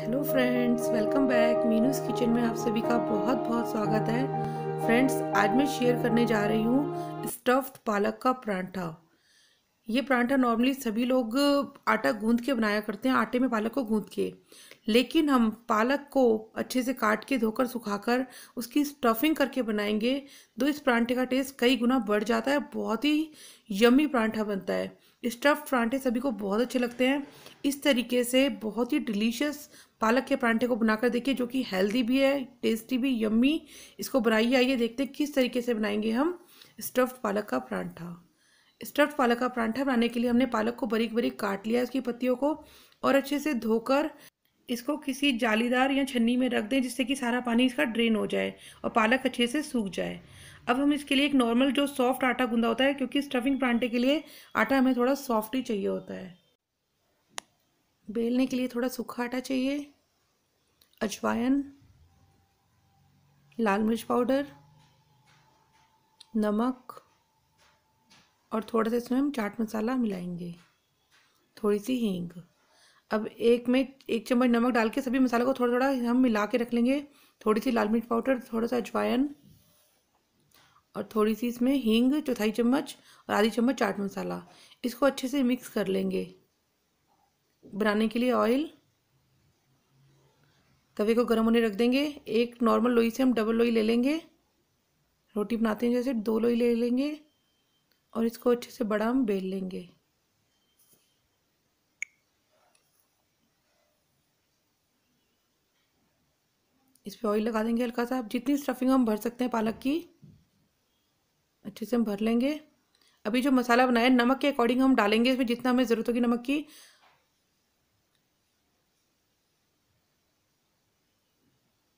hello friends welcome back Meenu's kitchen में आप सभी का बहुत बहुत स्वागत है फ्रेंड्स आज मैं शेयर करने जा रही हूँ स्टफ्ड पालक का परांठा ये परांठा नॉर्मली सभी लोग आटा गूंद के बनाया करते हैं आटे में पालक को गूंद के लेकिन हम पालक को अच्छे से काट के धोकर सुखाकर उसकी स्टफिंग करके बनाएंगे तो इस परांठे का टेस्ट कई गुना बढ़ जाता है बहुत ही यमी परांठा बनता है स्टफ़ परांठे सभी को बहुत अच्छे लगते हैं इस तरीके से बहुत ही डिलीशियस पालक के परांठे को बनाकर देखिए जो कि हेल्दी भी है टेस्टी भी यम्मी इसको बनाइए आइए देखते हैं किस तरीके से बनाएंगे हम स्टफ़ पालक का परांठा स्टफ़ पालक का परांठा बनाने के लिए हमने पालक को बरीक बरीक काट लिया उसकी पत्तियों को और अच्छे से धोकर इसको किसी जालीदार या छन्नी में रख दें जिससे कि सारा पानी इसका ड्रेन हो जाए और पालक अच्छे से सूख जाए अब हम इसके लिए एक नॉर्मल जो सॉफ्ट आटा गूंदा होता है क्योंकि स्टफिंग परांठे के लिए आटा हमें थोड़ा सॉफ्ट ही चाहिए होता है बेलने के लिए थोड़ा सूखा आटा चाहिए अजवाइन लाल मिर्च पाउडर नमक और थोड़ा सा इसमें हम चाट मसाला मिलाएंगे थोड़ी सी हींग अब एक में एक चम्मच नमक डाल के सभी मसालों को थोड़ा थोड़ा हम मिला के रख लेंगे थोड़ी सी लाल मिर्च पाउडर थोड़ा सा अजवाइन और थोड़ी सी इसमें हींग चौथाई चम्मच और आधी चम्मच चाट मसाला इसको अच्छे से मिक्स कर लेंगे बनाने के लिए ऑयल तवे को गर्म होने रख देंगे एक नॉर्मल लोई से हम डबल लोई ले लेंगे रोटी बनाते हैं जैसे दो लोई ले लेंगे और इसको अच्छे से बड़ा हम बेल लेंगे इस पर ऑयल लगा देंगे हल्का सा जितनी स्टफिंग हम भर सकते हैं पालक की अच्छे से हम भर लेंगे अभी जो मसाला बनाया नमक के अकॉर्डिंग हम डालेंगे इसमें जितना हमें ज़रूरत होगी नमक की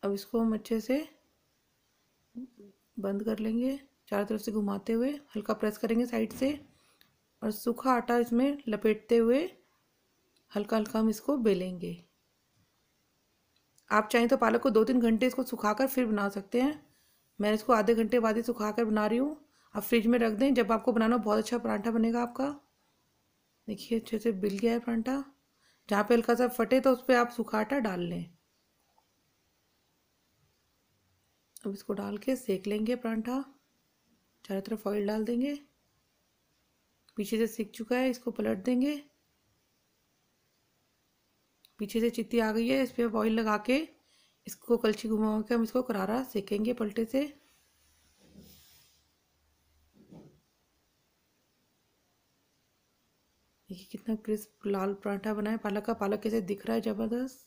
अब इसको हम अच्छे से बंद कर लेंगे चारों तरफ से घुमाते हुए हल्का प्रेस करेंगे साइड से और सूखा आटा इसमें लपेटते हुए हल्का हल्का हम इसको बेलेंगे आप चाहें तो पालक को दो तीन घंटे इसको सुखाकर फिर बना सकते हैं मैं इसको आधे घंटे बाद ही सुखा कर बना रही हूँ आप फ्रिज में रख दें जब आपको बनाना बहुत अच्छा परांठा बनेगा आपका देखिए अच्छे से बिल गया है परांठा जहाँ पे हल्का सा फटे तो उस पर आप सूखा आटा डाल लें अब इसको डाल के सेक लेंगे परांठा चारों तरफ ऑयल डाल देंगे पीछे से सीख चुका है इसको पलट देंगे पीछे से चित्ती आ गई है इस पर ऑयल लगा के इसको कलछी घुमा के हम इसको करारा सेकेंगे पलटे से देखिए कितना क्रिस्प लाल पराठा बना है पालक का पालक कैसे दिख रहा है ज़बरदस्त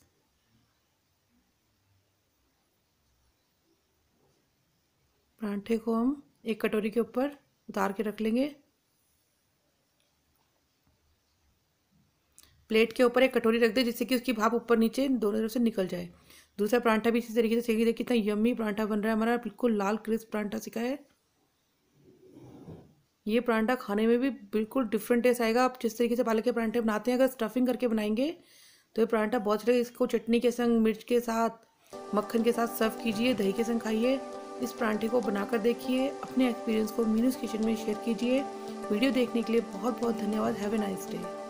पराठे को हम एक कटोरी के ऊपर उतार के रख लेंगे प्लेट के ऊपर एक कटोरी रख दे जिससे कि उसकी भाप ऊपर नीचे दोनों तरफ से निकल जाए दूसरा परांठा भी इसी तरीके से सेकी देखिए कितना यम्मी परांठा बन रहा है हमारा बिल्कुल लाल क्रिस्प परांठा सिखाया है ये परांठा खाने में भी बिल्कुल डिफरेंट टेस्ट आएगा आप जिस तरीके से पालक के परांठे बनाते हैं अगर स्टफिंग करके बनाएंगे तो ये परांठा बहुत अच्छा इसको चटनी के संग मिर्च के साथ मक्खन के साथ सर्व कीजिए दही के संग खाइए इस परांठे को बनाकर देखिए अपने एक्सपीरियंस को मीनूस किचन में शेयर कीजिए वीडियो देखने के लिए बहुत बहुत धन्यवाद हैवे नाइस डे